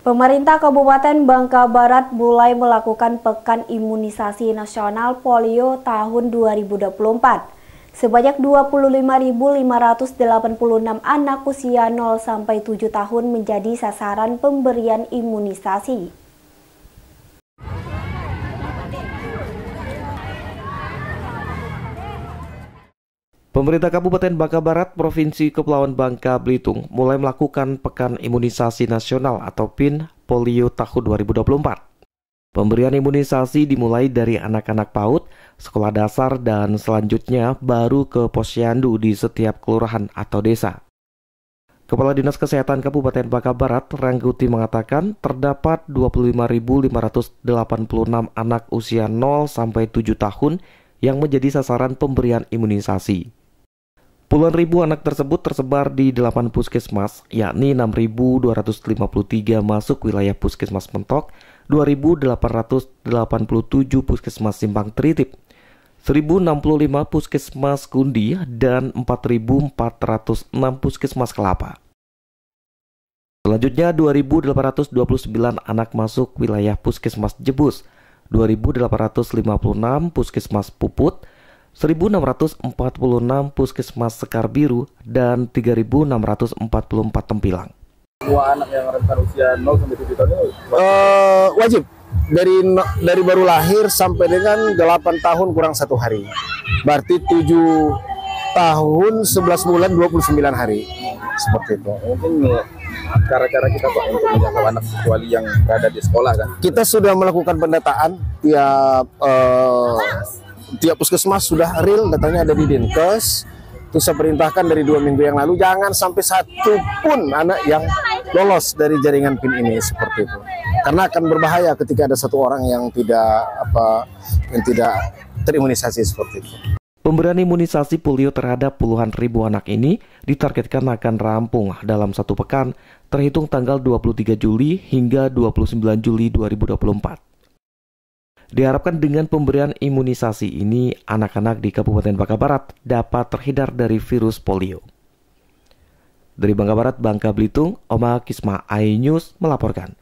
Pemerintah Kabupaten Bangka Barat mulai melakukan Pekan Imunisasi Nasional Polio tahun 2024. Sebanyak 25.586 anak usia 0 sampai 7 tahun menjadi sasaran pemberian imunisasi. Pemerintah Kabupaten Bangka Barat, Provinsi Kepulauan Bangka Belitung mulai melakukan Pekan Imunisasi Nasional atau PIN Polio tahun 2024. Pemberian imunisasi dimulai dari anak-anak PAUD, sekolah dasar, dan selanjutnya baru ke posyandu di setiap kelurahan atau desa. Kepala Dinas Kesehatan Kabupaten Bangka Barat, Rangguti mengatakan terdapat 25.586 anak usia 0 sampai 7 tahun yang menjadi sasaran pemberian imunisasi. Puluhan ribu anak tersebut tersebar di 8 puskesmas, yakni 6.253 masuk wilayah puskesmas mentok, 2.887 puskesmas simpang Tritip, 1.065 puskesmas kundi, dan 4.406 puskesmas kelapa. Selanjutnya 2.829 anak masuk wilayah puskesmas Jebus, 2.856 puskesmas Puput, 1.646 puskesmas Sekar Biru dan 3.644 tempilang. Dua anak yang rentan usia 0 sampai 7 tahun itu uh, eh, wajib dari dari baru lahir sampai dengan 8 tahun kurang satu hari. Berarti 7 tahun 11 bulan 29 hari. Seperti itu. Mungkin eh, cara-cara kita Pak untuk menjangkau anak kecuali yang berada di sekolah kan. Kita sudah melakukan pendataan tiap uh, tiap puskesmas sudah real datanya ada di Dinkes itu saya perintahkan dari dua minggu yang lalu jangan sampai satu pun anak yang lolos dari jaringan PIN ini seperti itu karena akan berbahaya ketika ada satu orang yang tidak apa yang tidak terimunisasi seperti itu. Pemberian imunisasi polio terhadap puluhan ribu anak ini ditargetkan akan rampung dalam satu pekan, terhitung tanggal 23 Juli hingga 29 Juli 2024. Diharapkan dengan pemberian imunisasi ini, anak-anak di Kabupaten Bangka Barat dapat terhindar dari virus polio. Dari Bangka Barat, Bangka Belitung, Oma Kisma iNews melaporkan.